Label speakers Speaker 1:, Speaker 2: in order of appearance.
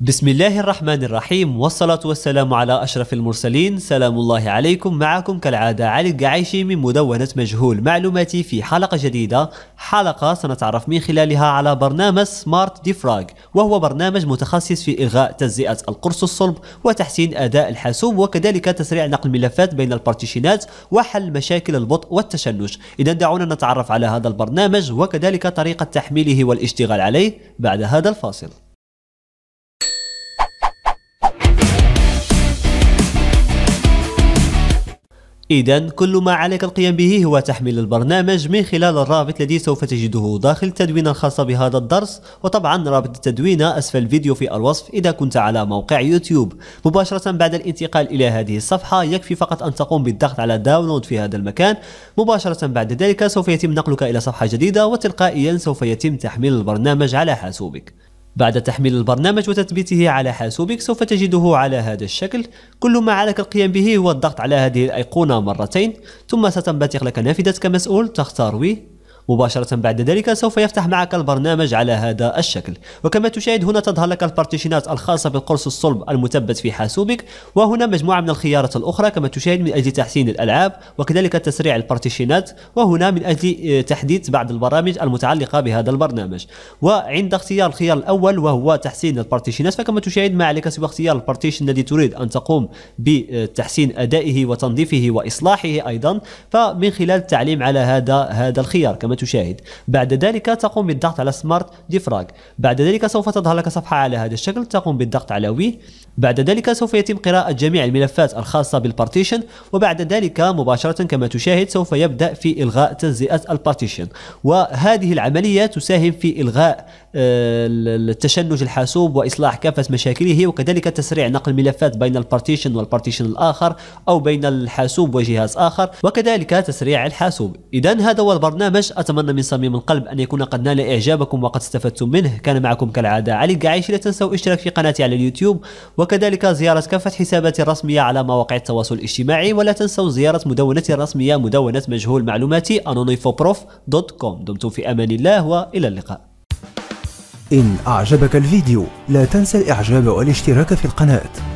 Speaker 1: بسم الله الرحمن الرحيم والصلاة والسلام على أشرف المرسلين سلام الله عليكم معكم كالعادة علي القعيشي من مدونة مجهول معلوماتي في حلقة جديدة حلقة سنتعرف من خلالها على برنامج سمارت ديفراغ وهو برنامج متخصص في إلغاء تجزئة القرص الصلب وتحسين أداء الحاسوب وكذلك تسريع نقل الملفات بين البارتيشينات وحل مشاكل البطء والتشنج إذا دعونا نتعرف على هذا البرنامج وكذلك طريقة تحميله والاشتغال عليه بعد هذا الفاصل إذا كل ما عليك القيام به هو تحميل البرنامج من خلال الرابط الذي سوف تجده داخل التدوينة الخاصة بهذا الدرس وطبعا رابط التدوينة أسفل الفيديو في الوصف إذا كنت على موقع يوتيوب مباشرة بعد الانتقال إلى هذه الصفحة يكفي فقط أن تقوم بالضغط على داونلود في هذا المكان مباشرة بعد ذلك سوف يتم نقلك إلى صفحة جديدة وتلقائيا سوف يتم تحميل البرنامج على حاسوبك بعد تحميل البرنامج وتثبيته على حاسوبك سوف تجده على هذا الشكل كل ما عليك القيام به هو الضغط على هذه الأيقونة مرتين ثم ستنبثق لك نافذة كمسؤول تختار وي مباشرة بعد ذلك سوف يفتح معك البرنامج على هذا الشكل وكما تشاهد هنا تظهر لك البارتيشنات الخاصة بالقرص الصلب المثبت في حاسوبك وهنا مجموعة من الخيارات الأخرى كما تشاهد من أجل تحسين الألعاب وكذلك تسريع البارتيشنات وهنا من أجل آه، تحديث بعض البرامج المتعلقة بهذا البرنامج وعند اختيار الخيار الأول وهو تحسين البارتيشنات فكما تشاهد ما عليك سوى اختيار البارتيشن الذي تريد أن تقوم بتحسين أدائه وتنظيفه وإصلاحه أيضا فمن خلال التعليم على هذا هذا الخيار كما تشاهد بعد ذلك تقوم بالضغط على سمارت ديفراغ بعد ذلك سوف تظهر لك صفحة على هذا الشكل تقوم بالضغط على وي بعد ذلك سوف يتم قراءة جميع الملفات الخاصة بالبارتيشن وبعد ذلك مباشرة كما تشاهد سوف يبدأ في إلغاء تجزئة البارتيشن وهذه العملية تساهم في إلغاء آه، التشنج الحاسوب وإصلاح كافة مشاكله وكذلك تسريع نقل الملفات بين البارتيشن والبارتيشن الآخر أو بين الحاسوب وجهاز آخر وكذلك تسريع الحاسوب إذا هذا هو البرنامج أتمنى من صميم القلب أن يكون قد نال إعجابكم وقد استفدتم منه كان معكم كالعادة علي القعيش لا تنسوا الاشتراك في قناتي على اليوتيوب وكذلك زيارة كافة حساباتي الرسمية على مواقع التواصل الاجتماعي ولا تنسوا زيارة مدونتي الرسمية مدونة مجهول معلوماتي anonyfoprof.com دمتم في أمان الله وإلى اللقاء إن أعجبك الفيديو لا تنسى الإعجاب والاشتراك في القناة